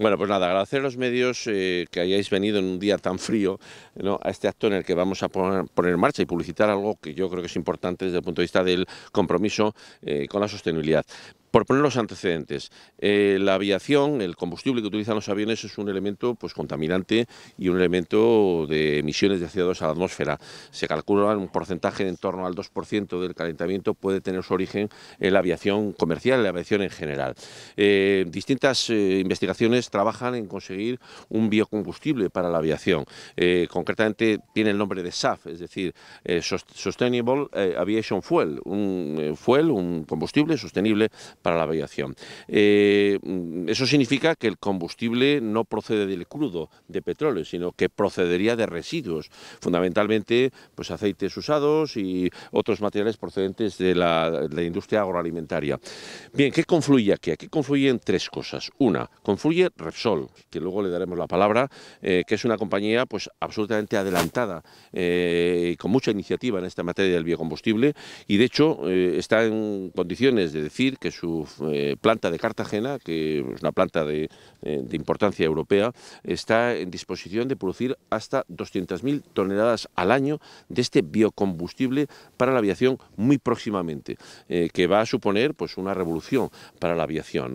Bueno, pues nada, agradecer a los medios eh, que hayáis venido en un día tan frío a este acto en el que vamos a poner, en marcha y publicitar algo que yo creo que es importante desde el punto de vista del compromiso eh, con la sostenibilidad. Por poner los antecedentes, eh, la aviación, el combustible que utilizan los aviones es un elemento pues, contaminante y un elemento de emisiones de CO2 a la atmósfera. Se calcula un porcentaje en torno al 2% del calentamiento puede tener su origen en la aviación comercial, en la aviación en general. Eh, distintas eh, investigaciones trabajan en conseguir un biocombustible para la aviación. concretamente tiene el nombre de SAF, es decir, Sustainable Aviation Fuel, un fuel, un combustible sostenible para la aviación. Eh, eso significa que el combustible no procede del crudo, de petróleo, sino que procedería de residuos, fundamentalmente pues aceites usados y otros materiales procedentes de la, industria agroalimentaria. Bien, ¿qué confluye aquí? Aquí confluyen tres cosas. Una, confluye Repsol, que luego le daremos la palabra, eh, que es una compañía pues absolutamente adelantada eh, y con mucha iniciativa en esta materia del biocombustible y de hecho está en condiciones de decir que su su eh, planta de Cartagena, que es una planta eh, de, importancia europea, está en disposición de producir hasta 200.000 toneladas al año de este biocombustible para la aviación muy próximamente, eh, que va a suponer pues, una revolución para la aviación.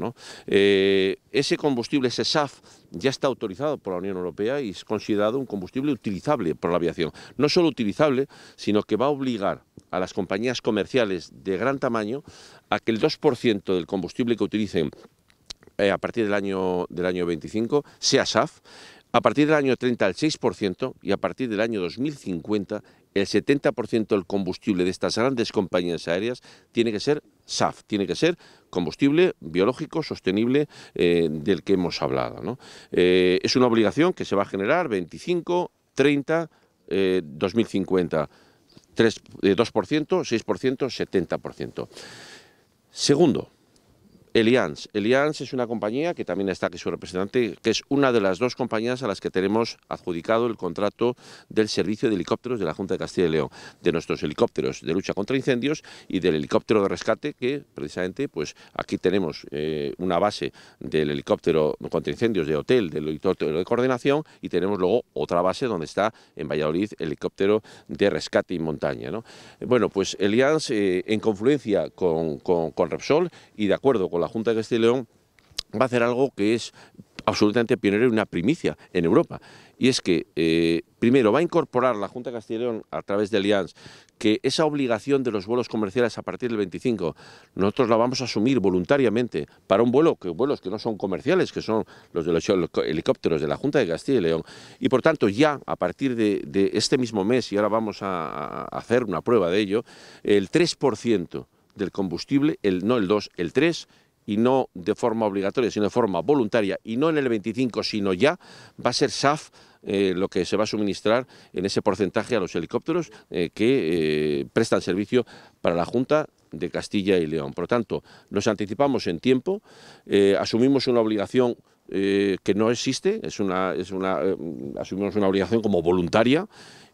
ese combustible, ese SAF, ya está autorizado por la Unión Europea y es considerado un combustible utilizable por la aviación. No solo utilizable, sino que va a obligar a las compañías comerciales de gran tamaño a que el 2% del combustible que utilicen eh, a partir del año, del año 25 sea SAF, a partir del año 30 el 6% y a partir del año 2050 el 70% del combustible de estas grandes compañías aéreas tiene que ser SAF, tiene que ser combustible biológico sostenible eh, del que hemos hablado. Eh, es una obligación que se va a generar 25, 30, 2050. 3, 2%, 6%, 70%. Segundo, Elianz. Elianz es una compañía que también está aquí su representante, que es una de las dos compañías a las que tenemos adjudicado el contrato del servicio de helicópteros de la Junta de Castilla y León, de nuestros helicópteros de lucha contra incendios y del helicóptero de rescate, que precisamente pues aquí tenemos eh, una base del helicóptero contra incendios de hotel, del helicóptero de coordinación y tenemos luego otra base donde está en Valladolid el helicóptero de rescate y montaña. Bueno, pues Elianz eh, en confluencia con, con Repsol y de acuerdo con la Junta de Castilla y León, va a hacer algo que es absolutamente pionero y una primicia en Europa. Y es que, eh, primero, va a incorporar la Junta de Castilla y León a través de Allianz que esa obligación de los vuelos comerciales a partir del 25, nosotros la vamos a asumir voluntariamente para un vuelo, que vuelos que no son comerciales, que son los de los helicópteros de la Junta de Castilla y León. Y por tanto, ya a partir de, este mismo mes, y ahora vamos a, hacer una prueba de ello, el 3% del combustible, el, no el 2, el 3%, y no de forma obligatoria, sino de forma voluntaria, y no en el 25, sino ya, va a ser SAF eh, lo que se va a suministrar en ese porcentaje a los helicópteros eh, que eh, prestan servicio para la Junta de Castilla y León. Por lo tanto, nos anticipamos en tiempo, asumimos una obligación que no existe, es una, es una, asumimos una obligación como voluntaria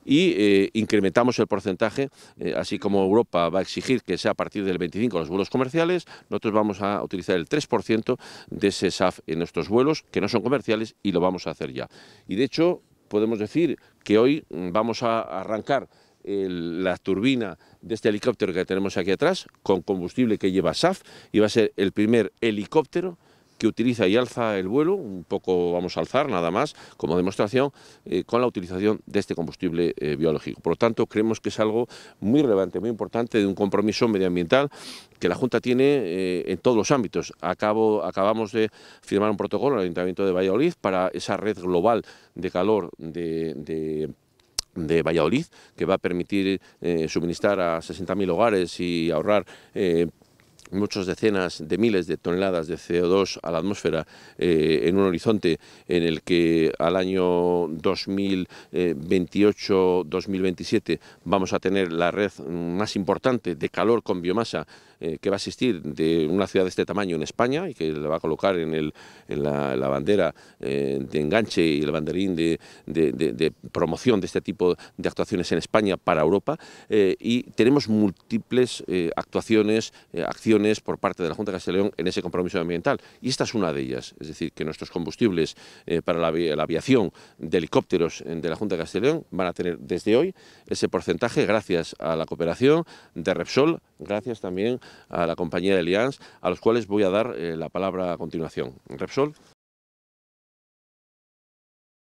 y eh, incrementamos el porcentaje, eh, así como Europa va a exigir que sea a partir del 25 los vuelos comerciales, nosotros vamos a utilizar el 3% de ese SAF en nuestros vuelos que no son comerciales y lo vamos a hacer ya. Y de hecho podemos decir que hoy mm, vamos a arrancar la turbina de este helicóptero que tenemos aquí atrás con combustible que lleva SAF y va a ser el primer helicóptero que utiliza y alza el vuelo, un poco vamos a alzar nada más, como demostración, eh, con la utilización de este combustible eh, biológico. Por lo tanto, creemos que es algo muy relevante, muy importante, de un compromiso medioambiental que la Junta tiene eh, en todos los ámbitos. Acabo, acabamos de firmar un protocolo en el Ayuntamiento de Valladolid para esa red global de calor de, de Valladolid, que va a permitir suministrar a 60.000 hogares y ahorrar muchas decenas de miles de toneladas de CO2 a la atmósfera eh, en un horizonte en el que al año 2028-2027 vamos a tener la red más importante de calor con biomasa eh, que va a existir de una ciudad de este tamaño en España y que la va a colocar en, el, en la, bandera eh, de enganche y el banderín de, de, promoción de este tipo de actuaciones en España para Europa y tenemos múltiples actuaciones, acciones por parte de la Junta de Castilla en ese compromiso ambiental. Y esta es una de ellas, es decir, que nuestros combustibles eh, para la, aviación de helicópteros eh, de la Junta de Castilla van a tener desde hoy ese porcentaje gracias a la cooperación de Repsol, gracias también a la compañía de Allianz, a los cuales voy a dar eh, la palabra a continuación. Repsol.